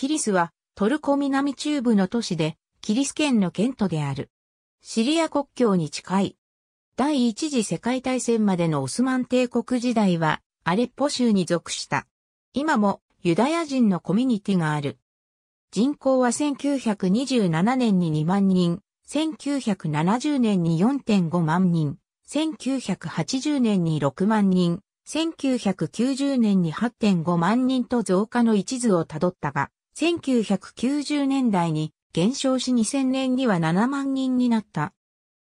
キリスはトルコ南中部の都市で、キリス県の県都である。シリア国境に近い。第一次世界大戦までのオスマン帝国時代は、アレッポ州に属した。今もユダヤ人のコミュニティがある。人口は1927年に2万人、1970年に4.5万人、1980年に6万人、1990年に8.5万人と増加の一途をたどったが、1990年代に減少し2000年には7万人になった。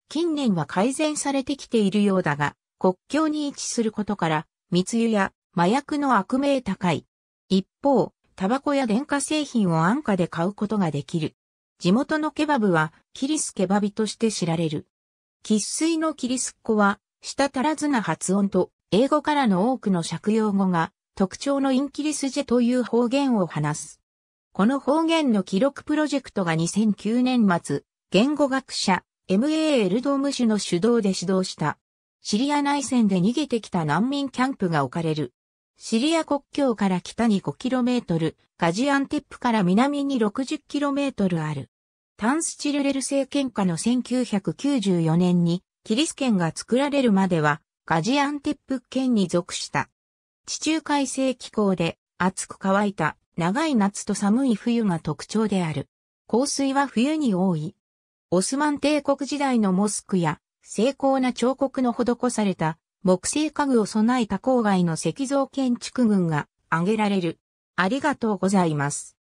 近年は改善されてきているようだが、国境に位置することから、密輸や麻薬の悪名高い。一方、タバコや電化製品を安価で買うことができる。地元のケバブは、キリスケバビとして知られる。喫水のキリスッコは、舌足らずな発音と、英語からの多くの借用語が、特徴のインキリスジェという方言を話す。この方言の記録プロジェクトが2009年末、言語学者、MA エルドーム氏の主導で指導した。シリア内戦で逃げてきた難民キャンプが置かれる。シリア国境から北に 5km、ガジアンテップから南に 60km ある。タンスチルレル政権下の1994年にキリス県が作られるまではガジアンテップ県に属した。地中海性気候で熱く乾いた長い夏と寒い冬が特徴である。降水は冬に多い。オスマン帝国時代のモスクや精巧な彫刻の施された木製家具を備えた郊外の石造建築群が挙げられる。ありがとうございます。